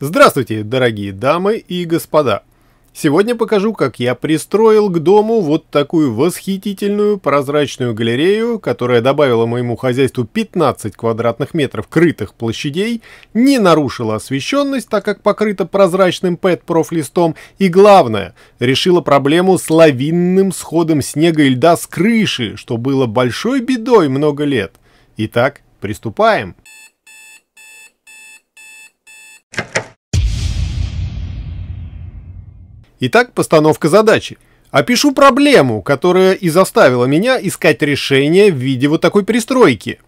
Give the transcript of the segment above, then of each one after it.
Здравствуйте, дорогие дамы и господа! Сегодня покажу, как я пристроил к дому вот такую восхитительную прозрачную галерею, которая добавила моему хозяйству 15 квадратных метров крытых площадей, не нарушила освещенность, так как покрыта прозрачным PET-профлистом, и главное, решила проблему с лавинным сходом снега и льда с крыши, что было большой бедой много лет. Итак, приступаем! Итак, постановка задачи. Опишу проблему, которая и заставила меня искать решение в виде вот такой пристройки.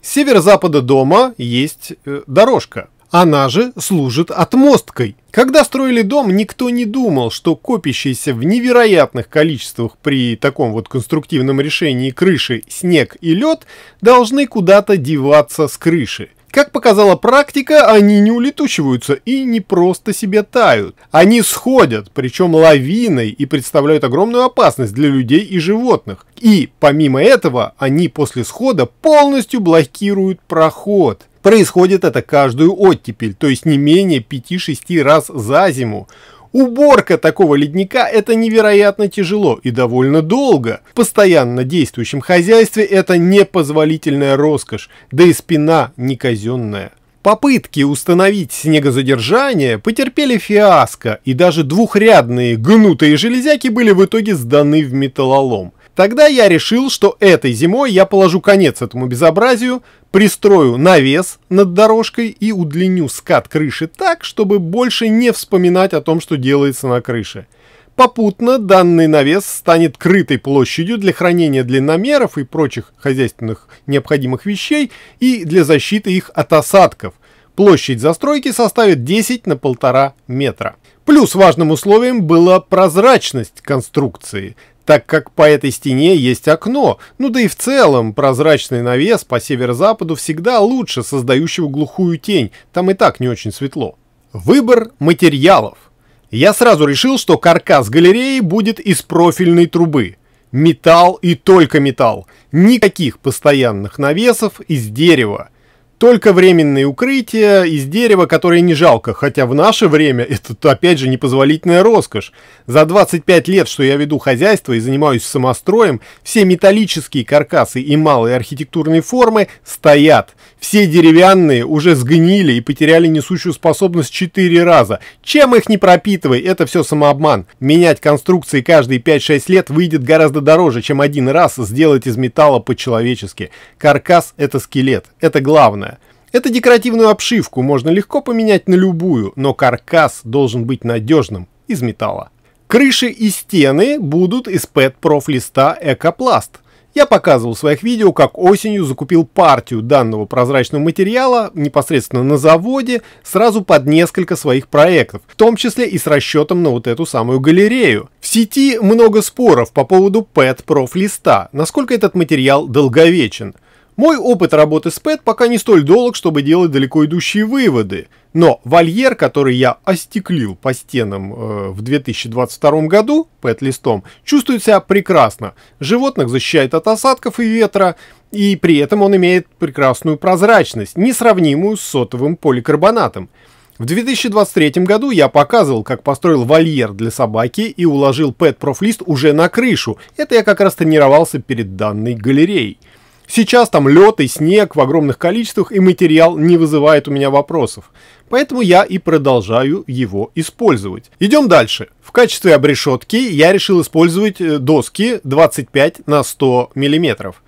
С северо-запада дома есть э, дорожка. Она же служит отмосткой. Когда строили дом, никто не думал, что копящийся в невероятных количествах при таком вот конструктивном решении крыши снег и лед должны куда-то деваться с крыши. Как показала практика, они не улетучиваются и не просто себе тают. Они сходят, причем лавиной, и представляют огромную опасность для людей и животных. И, помимо этого, они после схода полностью блокируют проход. Происходит это каждую оттепель, то есть не менее 5-6 раз за зиму. Уборка такого ледника – это невероятно тяжело и довольно долго. В постоянно действующем хозяйстве это непозволительная роскошь, да и спина не казенная. Попытки установить снегозадержание потерпели фиаско, и даже двухрядные гнутые железяки были в итоге сданы в металлолом. Тогда я решил, что этой зимой я положу конец этому безобразию, пристрою навес над дорожкой и удлиню скат крыши так, чтобы больше не вспоминать о том, что делается на крыше. Попутно данный навес станет крытой площадью для хранения длинномеров и прочих хозяйственных необходимых вещей и для защиты их от осадков. Площадь застройки составит 10 на 1,5 метра. Плюс важным условием была прозрачность конструкции так как по этой стене есть окно, ну да и в целом прозрачный навес по северо-западу всегда лучше создающего глухую тень, там и так не очень светло. Выбор материалов. Я сразу решил, что каркас галереи будет из профильной трубы. Металл и только металл. Никаких постоянных навесов из дерева. Только временные укрытия из дерева, которые не жалко, хотя в наше время это, опять же, непозволительная роскошь. За 25 лет, что я веду хозяйство и занимаюсь самостроем, все металлические каркасы и малые архитектурные формы стоят. Все деревянные уже сгнили и потеряли несущую способность 4 раза. Чем их не пропитывай, это все самообман. Менять конструкции каждые 5-6 лет выйдет гораздо дороже, чем один раз сделать из металла по-человечески. Каркас – это скелет, это главное. Эту декоративную обшивку можно легко поменять на любую, но каркас должен быть надежным, из металла. Крыши и стены будут из pet листа Экопласт. Я показывал в своих видео, как осенью закупил партию данного прозрачного материала непосредственно на заводе, сразу под несколько своих проектов, в том числе и с расчетом на вот эту самую галерею. В сети много споров по поводу pet листа, насколько этот материал долговечен – мой опыт работы с ПЭТ пока не столь долг, чтобы делать далеко идущие выводы, но вольер, который я остеклил по стенам э, в 2022 году ПЭТ-листом, чувствует себя прекрасно. Животных защищает от осадков и ветра, и при этом он имеет прекрасную прозрачность, несравнимую с сотовым поликарбонатом. В 2023 году я показывал, как построил вольер для собаки и уложил пэт-профлист уже на крышу. Это я как раз тренировался перед данной галереей. Сейчас там лед и снег в огромных количествах, и материал не вызывает у меня вопросов. Поэтому я и продолжаю его использовать. Идем дальше. В качестве обрешетки я решил использовать э, доски 25 на 100 миллиметров.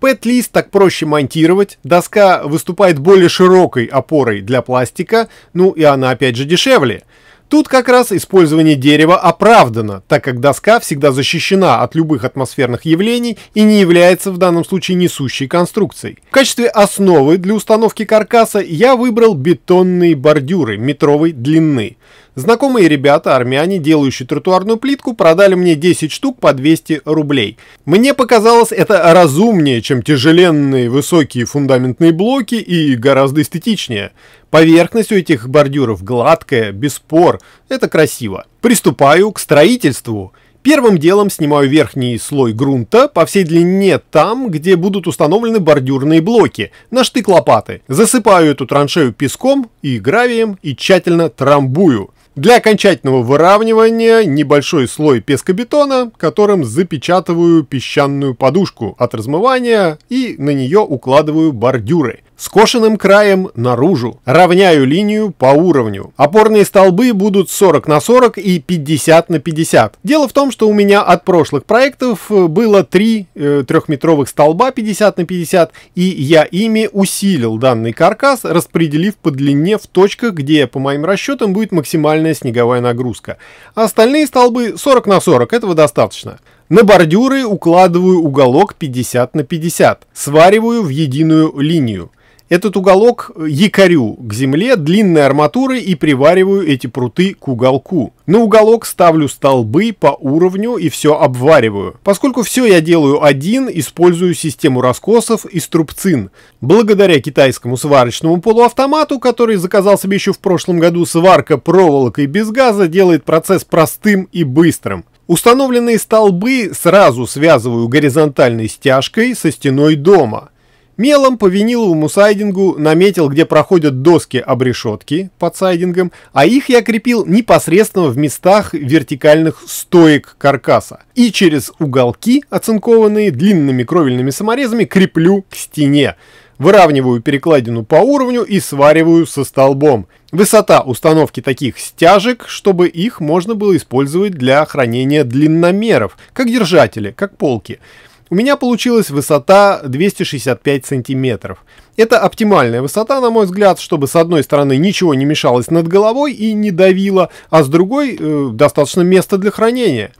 Пэт-лист так проще монтировать, доска выступает более широкой опорой для пластика, ну и она опять же дешевле. Тут как раз использование дерева оправдано, так как доска всегда защищена от любых атмосферных явлений и не является в данном случае несущей конструкцией. В качестве основы для установки каркаса я выбрал бетонные бордюры метровой длины. Знакомые ребята, армяне, делающие тротуарную плитку, продали мне 10 штук по 200 рублей. Мне показалось это разумнее, чем тяжеленные высокие фундаментные блоки и гораздо эстетичнее. Поверхность у этих бордюров гладкая, без пор. Это красиво. Приступаю к строительству. Первым делом снимаю верхний слой грунта по всей длине там, где будут установлены бордюрные блоки, на штык лопаты. Засыпаю эту траншею песком и гравием и тщательно трамбую. Для окончательного выравнивания небольшой слой пескобетона, которым запечатываю песчаную подушку от размывания и на нее укладываю бордюры скошенным краем наружу. Равняю линию по уровню. Опорные столбы будут 40 на 40 и 50 на 50. Дело в том, что у меня от прошлых проектов э, было 3 э, трехметровых столба 50 на 50, и я ими усилил данный каркас, распределив по длине в точках, где, по моим расчетам, будет максимальная снеговая нагрузка. остальные столбы 40 на 40, этого достаточно. На бордюры укладываю уголок 50 на 50, свариваю в единую линию этот уголок якорю к земле длинной арматурой и привариваю эти пруты к уголку. На уголок ставлю столбы по уровню и все обвариваю. Поскольку все я делаю один, использую систему раскосов и струбцин. Благодаря китайскому сварочному полуавтомату, который заказал себе еще в прошлом году, сварка проволокой без газа делает процесс простым и быстрым. Установленные столбы сразу связываю горизонтальной стяжкой со стеной дома. Мелом по виниловому сайдингу наметил, где проходят доски обрешетки под сайдингом, а их я крепил непосредственно в местах вертикальных стоек каркаса. И через уголки, оцинкованные длинными кровельными саморезами, креплю к стене. Выравниваю перекладину по уровню и свариваю со столбом. Высота установки таких стяжек, чтобы их можно было использовать для хранения длинномеров, как держатели, как полки. У меня получилась высота 265 сантиметров. Это оптимальная высота, на мой взгляд, чтобы с одной стороны ничего не мешалось над головой и не давило, а с другой э, достаточно места для хранения.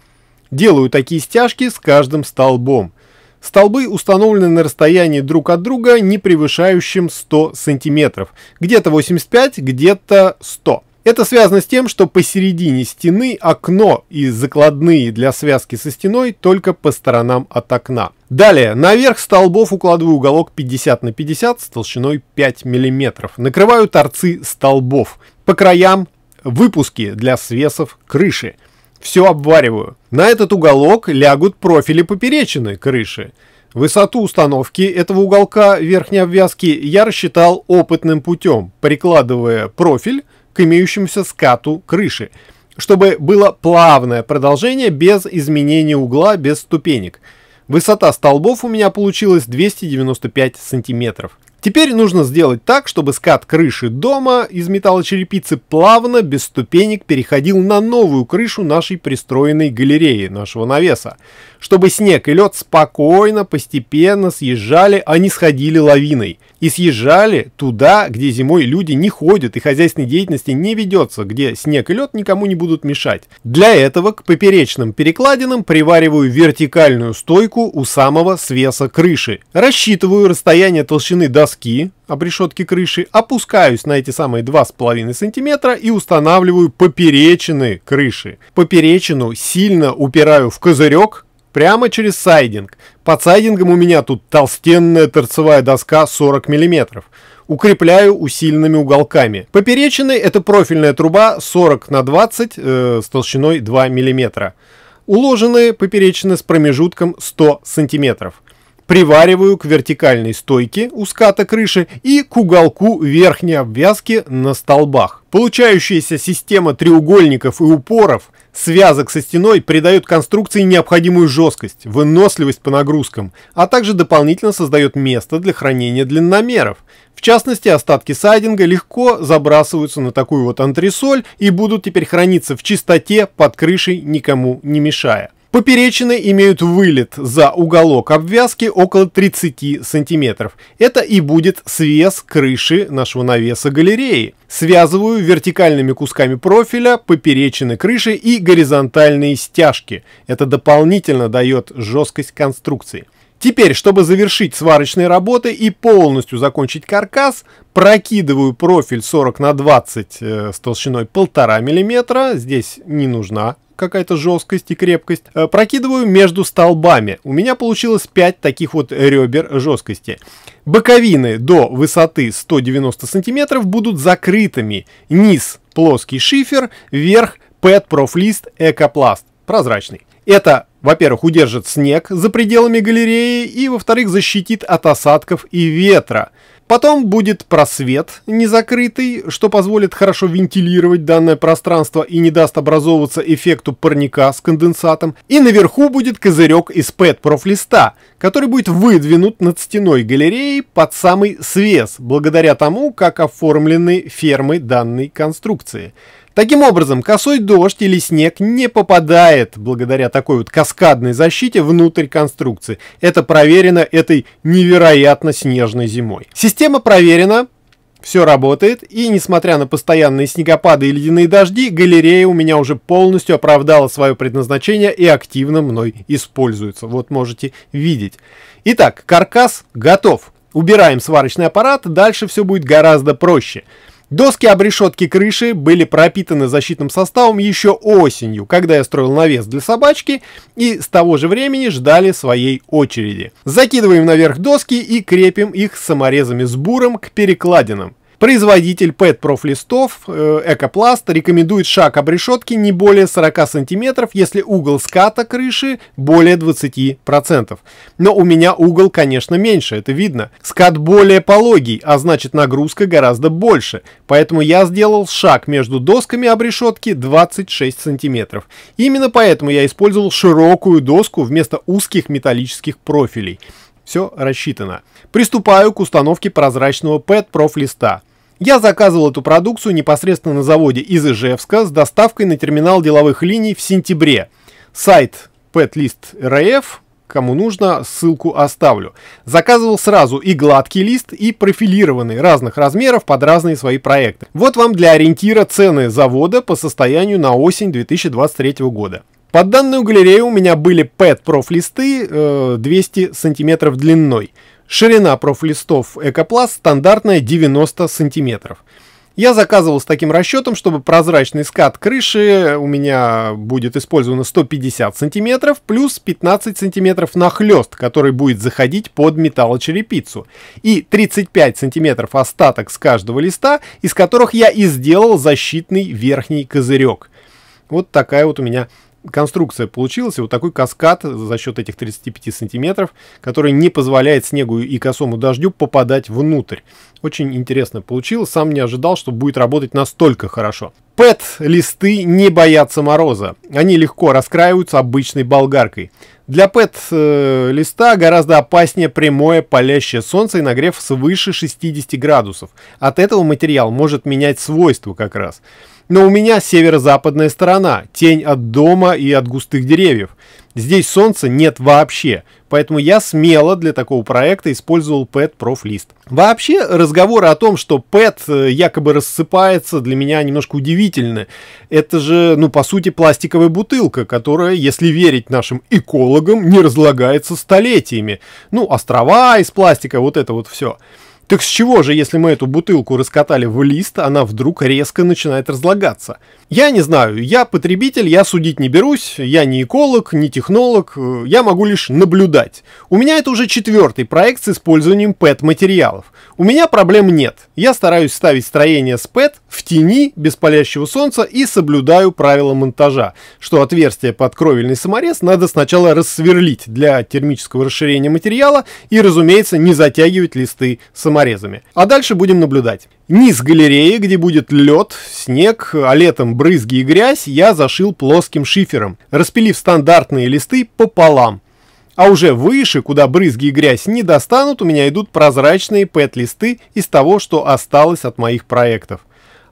Делаю такие стяжки с каждым столбом. Столбы установлены на расстоянии друг от друга, не превышающим 100 сантиметров. Где-то 85, где-то 100. Это связано с тем, что посередине стены окно и закладные для связки со стеной только по сторонам от окна. Далее, наверх столбов укладываю уголок 50 на 50 с толщиной 5 мм. Накрываю торцы столбов. По краям выпуски для свесов крыши. Все обвариваю. На этот уголок лягут профили поперечины крыши. Высоту установки этого уголка верхней обвязки я рассчитал опытным путем, прикладывая профиль к имеющемуся скату крыши, чтобы было плавное продолжение без изменения угла, без ступенек. Высота столбов у меня получилась 295 сантиметров. Теперь нужно сделать так, чтобы скат крыши дома из металлочерепицы плавно, без ступенек, переходил на новую крышу нашей пристроенной галереи, нашего навеса чтобы снег и лед спокойно, постепенно съезжали, а не сходили лавиной. И съезжали туда, где зимой люди не ходят и хозяйственной деятельности не ведется, где снег и лед никому не будут мешать. Для этого к поперечным перекладинам привариваю вертикальную стойку у самого свеса крыши. Рассчитываю расстояние толщины доски, об решетке крыши, опускаюсь на эти самые 2,5 сантиметра и устанавливаю поперечины крыши. Поперечину сильно упираю в козырек, прямо через сайдинг. Под сайдингом у меня тут толстенная торцевая доска 40 мм. Укрепляю усиленными уголками. Поперечины – это профильная труба 40 на 20 э, с толщиной 2 мм. Уложенные поперечины с промежутком 100 см. Привариваю к вертикальной стойке у ската крыши и к уголку верхней обвязки на столбах. Получающаяся система треугольников и упоров связок со стеной придает конструкции необходимую жесткость, выносливость по нагрузкам, а также дополнительно создает место для хранения длинномеров. В частности, остатки сайдинга легко забрасываются на такую вот антресоль и будут теперь храниться в чистоте под крышей, никому не мешая. Поперечины имеют вылет за уголок обвязки около 30 сантиметров. Это и будет свес крыши нашего навеса галереи. Связываю вертикальными кусками профиля поперечины крыши и горизонтальные стяжки. Это дополнительно дает жесткость конструкции. Теперь, чтобы завершить сварочные работы и полностью закончить каркас, прокидываю профиль 40 на 20 э, с толщиной 1,5 мм. Здесь не нужна какая-то жесткость и крепкость, э, прокидываю между столбами. У меня получилось 5 таких вот ребер жесткости. Боковины до высоты 190 сантиметров будут закрытыми. Низ плоский шифер, верх PET профлист экопласт прозрачный. Это, во-первых, удержит снег за пределами галереи и, во-вторых, защитит от осадков и ветра. Потом будет просвет незакрытый, что позволит хорошо вентилировать данное пространство и не даст образовываться эффекту парника с конденсатом. И наверху будет козырек из ПЭТ-профлиста, который будет выдвинут над стеной галереи под самый свес, благодаря тому, как оформлены фермы данной конструкции. Таким образом, косой дождь или снег не попадает, благодаря такой вот каскадной защите, внутрь конструкции. Это проверено этой невероятно снежной зимой. Система проверена, все работает, и несмотря на постоянные снегопады и ледяные дожди, галерея у меня уже полностью оправдала свое предназначение и активно мной используется. Вот можете видеть. Итак, каркас готов. Убираем сварочный аппарат, дальше все будет гораздо проще. Доски обрешетки крыши были пропитаны защитным составом еще осенью, когда я строил навес для собачки и с того же времени ждали своей очереди. Закидываем наверх доски и крепим их саморезами с буром к перекладинам. Производитель ПЭТ-профлистов э, Экопласт рекомендует шаг обрешетки не более 40 см, если угол ската крыши более 20%. Но у меня угол, конечно, меньше, это видно. Скат более пологий, а значит нагрузка гораздо больше. Поэтому я сделал шаг между досками обрешетки 26 см. Именно поэтому я использовал широкую доску вместо узких металлических профилей. Все рассчитано. Приступаю к установке прозрачного PET-профлиста. Я заказывал эту продукцию непосредственно на заводе из Ижевска с доставкой на терминал деловых линий в сентябре. Сайт petlist.rf, кому нужно, ссылку оставлю. Заказывал сразу и гладкий лист, и профилированный разных размеров под разные свои проекты. Вот вам для ориентира цены завода по состоянию на осень 2023 года. Под данную галерею у меня были PET профлисты э, 200 сантиметров длиной – Ширина профлистов Экопласт стандартная 90 сантиметров. Я заказывал с таким расчетом, чтобы прозрачный скат крыши у меня будет использовано 150 сантиметров плюс 15 сантиметров нахлест, который будет заходить под металлочерепицу, и 35 сантиметров остаток с каждого листа, из которых я и сделал защитный верхний козырек. Вот такая вот у меня конструкция получилась, и вот такой каскад за счет этих 35 сантиметров, который не позволяет снегу и косому дождю попадать внутрь. Очень интересно получилось. Сам не ожидал, что будет работать настолько хорошо. ПЭТ-листы не боятся мороза. Они легко раскраиваются обычной болгаркой. Для ПЭТ-листа гораздо опаснее прямое палящее солнце и нагрев свыше 60 градусов. От этого материал может менять свойства как раз. Но у меня северо-западная сторона, тень от дома и от густых деревьев. Здесь солнца нет вообще, поэтому я смело для такого проекта использовал PET профлист. Вообще разговоры о том, что PET э, якобы рассыпается, для меня немножко удивительны. Это же, ну, по сути, пластиковая бутылка, которая, если верить нашим экологам, не разлагается столетиями. Ну, острова из пластика, вот это вот все. Так с чего же, если мы эту бутылку раскатали в лист, она вдруг резко начинает разлагаться? Я не знаю, я потребитель, я судить не берусь, я не эколог, не технолог, э, я могу лишь наблюдать. У меня это уже четвертый проект с использованием PET-материалов. У меня проблем нет. Я стараюсь ставить строение с PET в тени, без палящего солнца и соблюдаю правила монтажа, что отверстие под кровельный саморез надо сначала рассверлить для термического расширения материала и, разумеется, не затягивать листы саморезами. А дальше будем наблюдать. Низ галереи, где будет лед, снег, а летом брызги и грязь, я зашил плоским шифером, распилив стандартные листы пополам. А уже выше, куда брызги и грязь не достанут, у меня идут прозрачные пэт-листы из того, что осталось от моих проектов.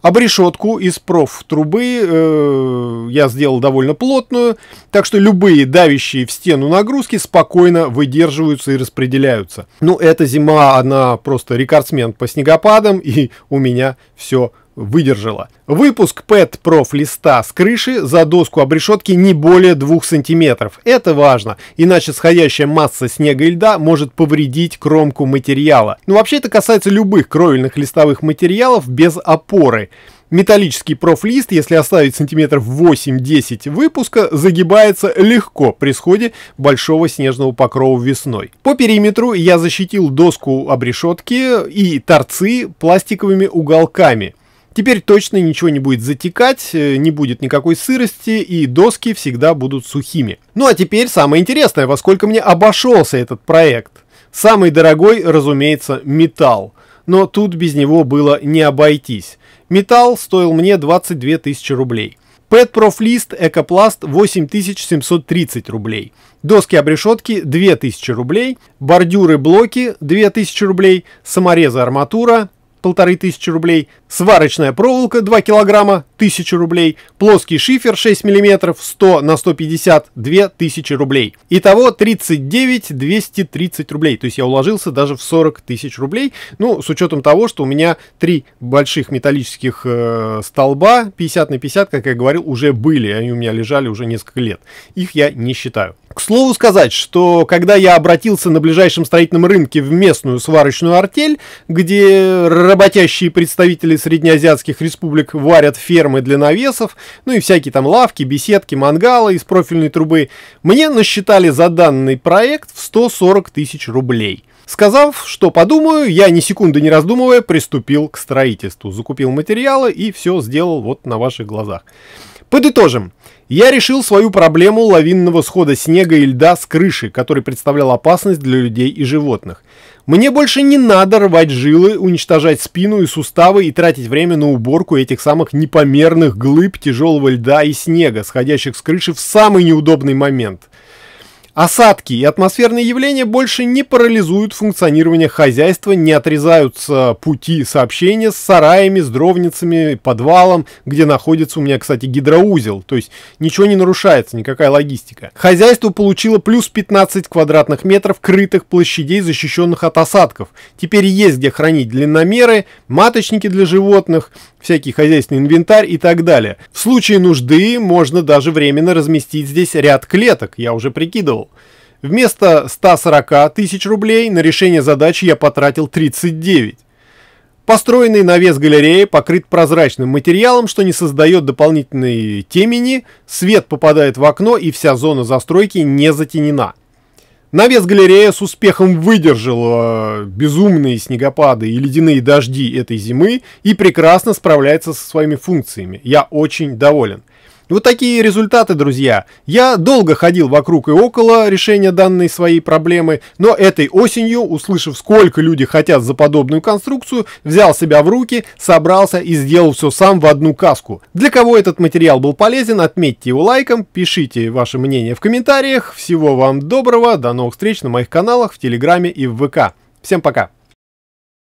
Обрешетку из профтрубы э, я сделал довольно плотную, так что любые давящие в стену нагрузки спокойно выдерживаются и распределяются. Ну, эта зима, она просто рекордсмен по снегопадам, и у меня все выдержала. Выпуск PET-проф-листа с крыши за доску обрешетки не более 2 см. Это важно, иначе сходящая масса снега и льда может повредить кромку материала. Но ну, вообще это касается любых кровельных листовых материалов без опоры. Металлический профлист, если оставить сантиметров 8-10 выпуска, загибается легко при сходе большого снежного покрова весной. По периметру я защитил доску обрешетки и торцы пластиковыми уголками – Теперь точно ничего не будет затекать, э, не будет никакой сырости и доски всегда будут сухими. Ну а теперь самое интересное, во сколько мне обошелся этот проект. Самый дорогой, разумеется, металл. Но тут без него было не обойтись. Металл стоил мне 22 тысячи рублей. Пэтпрофлист Экопласт 8730 рублей. Доски обрешетки 2000 рублей. Бордюры блоки 2000 рублей. Саморезы арматура полторы тысячи рублей, сварочная проволока 2 килограмма, 1000 рублей, плоский шифер 6 миллиметров 100 на 150, 2000 рублей. Итого 39 230 рублей, то есть я уложился даже в 40 тысяч рублей, ну, с учетом того, что у меня три больших металлических э, столба 50 на 50, как я говорил, уже были, они у меня лежали уже несколько лет. Их я не считаю. К слову сказать, что когда я обратился на ближайшем строительном рынке в местную сварочную артель, где работящие представители среднеазиатских республик варят фермы для навесов, ну и всякие там лавки, беседки, мангалы из профильной трубы, мне насчитали за данный проект в 140 тысяч рублей – Сказав, что подумаю, я ни секунды не раздумывая приступил к строительству. Закупил материалы и все сделал вот на ваших глазах. Подытожим. Я решил свою проблему лавинного схода снега и льда с крыши, который представлял опасность для людей и животных. Мне больше не надо рвать жилы, уничтожать спину и суставы и тратить время на уборку этих самых непомерных глыб тяжелого льда и снега, сходящих с крыши в самый неудобный момент. Осадки и атмосферные явления больше не парализуют функционирование хозяйства, не отрезаются пути сообщения с сараями, с дровницами, подвалом, где находится у меня, кстати, гидроузел. То есть ничего не нарушается, никакая логистика. Хозяйство получило плюс 15 квадратных метров крытых площадей, защищенных от осадков. Теперь есть где хранить длинномеры, маточники для животных, всякий хозяйственный инвентарь и так далее. В случае нужды можно даже временно разместить здесь ряд клеток, я уже прикидывал сделал. Вместо 140 тысяч рублей на решение задачи я потратил 39. Построенный навес галереи покрыт прозрачным материалом, что не создает дополнительной темени, свет попадает в окно и вся зона застройки не затенена. Навес галерея с успехом выдержал э, безумные снегопады и ледяные дожди этой зимы и прекрасно справляется со своими функциями. Я очень доволен. Вот такие результаты, друзья. Я долго ходил вокруг и около решения данной своей проблемы, но этой осенью, услышав, сколько люди хотят за подобную конструкцию, взял себя в руки, собрался и сделал все сам в одну каску. Для кого этот материал был полезен, отметьте его лайком, пишите ваше мнение в комментариях. Всего вам доброго, до новых встреч на моих каналах, в Телеграме и в ВК. Всем пока!